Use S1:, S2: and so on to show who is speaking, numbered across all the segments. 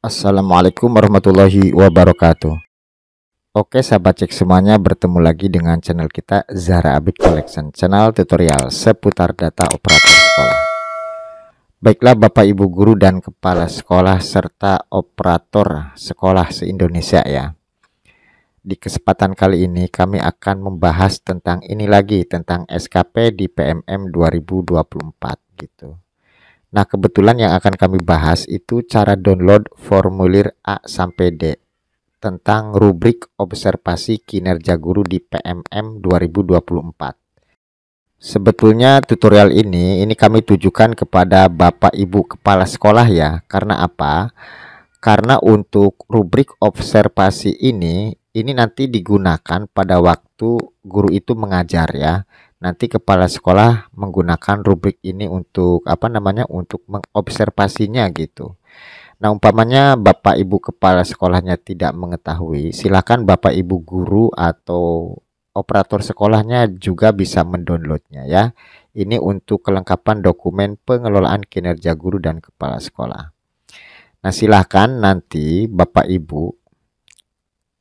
S1: Assalamualaikum warahmatullahi wabarakatuh Oke sahabat cek semuanya bertemu lagi dengan channel kita Zara Abid Collection Channel tutorial seputar data operator sekolah Baiklah Bapak Ibu Guru dan Kepala Sekolah serta operator sekolah se-Indonesia ya Di kesempatan kali ini kami akan membahas tentang ini lagi tentang SKP di PMM 2024 gitu Nah, kebetulan yang akan kami bahas itu cara download formulir A sampai D tentang rubrik observasi kinerja guru di PMM 2024. Sebetulnya tutorial ini ini kami tujukan kepada Bapak Ibu kepala sekolah ya. Karena apa? Karena untuk rubrik observasi ini ini nanti digunakan pada waktu guru itu mengajar ya nanti kepala sekolah menggunakan rubrik ini untuk apa namanya untuk mengobservasinya gitu. Nah umpamanya bapak ibu kepala sekolahnya tidak mengetahui, silahkan bapak ibu guru atau operator sekolahnya juga bisa mendownloadnya ya. Ini untuk kelengkapan dokumen pengelolaan kinerja guru dan kepala sekolah. Nah silahkan nanti bapak ibu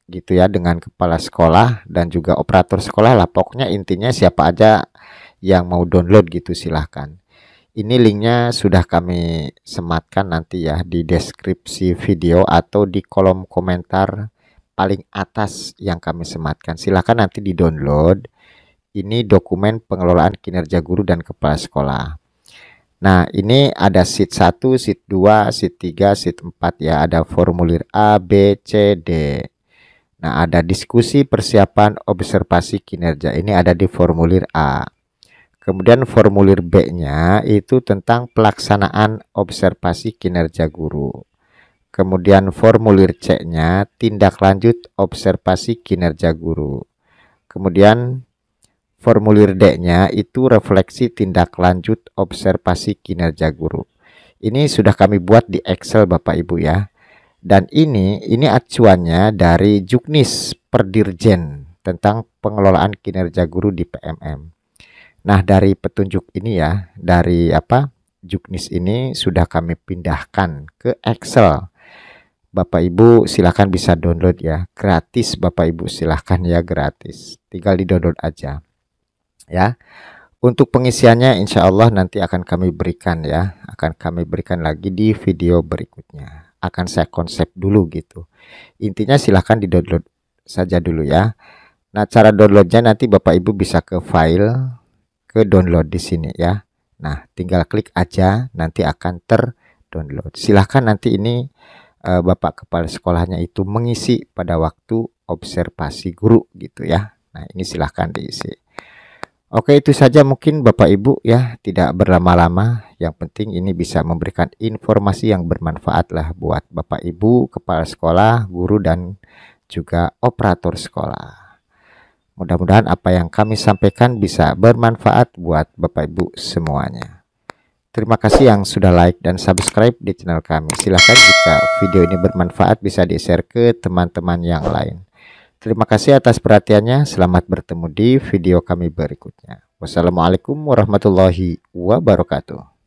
S1: gitu ya dengan kepala sekolah dan juga operator sekolah lah pokoknya intinya siapa aja yang mau download gitu silahkan ini linknya sudah kami sematkan nanti ya di deskripsi video atau di kolom komentar paling atas yang kami sematkan silahkan nanti di download ini dokumen pengelolaan kinerja guru dan kepala sekolah Nah, ini ada sheet 1, sheet 2, sheet 3, sheet 4 ya. Ada formulir A, B, C, D. Nah, ada diskusi persiapan observasi kinerja. Ini ada di formulir A. Kemudian formulir B-nya itu tentang pelaksanaan observasi kinerja guru. Kemudian formulir C-nya tindak lanjut observasi kinerja guru. Kemudian formulir D-nya itu refleksi tindak lanjut observasi kinerja guru. Ini sudah kami buat di Excel Bapak Ibu ya. Dan ini ini acuannya dari Juknis Perdirjen tentang pengelolaan kinerja guru di PMM. Nah, dari petunjuk ini ya, dari apa? Juknis ini sudah kami pindahkan ke Excel. Bapak Ibu silahkan bisa download ya gratis Bapak Ibu silahkan ya gratis tinggal di download aja ya untuk pengisiannya insya Allah nanti akan kami berikan ya akan kami berikan lagi di video berikutnya akan saya konsep dulu gitu. Intinya silahkan di-download saja dulu ya. Nah, cara downloadnya nanti Bapak Ibu bisa ke file, ke download di sini ya. Nah, tinggal klik aja nanti akan terdownload Silahkan nanti ini eh, Bapak Kepala Sekolahnya itu mengisi pada waktu observasi guru gitu ya. Nah, ini silahkan diisi. Oke itu saja mungkin Bapak Ibu ya tidak berlama-lama yang penting ini bisa memberikan informasi yang bermanfaat lah buat Bapak Ibu, kepala sekolah, guru dan juga operator sekolah. Mudah-mudahan apa yang kami sampaikan bisa bermanfaat buat Bapak Ibu semuanya. Terima kasih yang sudah like dan subscribe di channel kami. Silahkan jika video ini bermanfaat bisa di-share ke teman-teman yang lain. Terima kasih atas perhatiannya. Selamat bertemu di video kami berikutnya. Wassalamualaikum warahmatullahi wabarakatuh.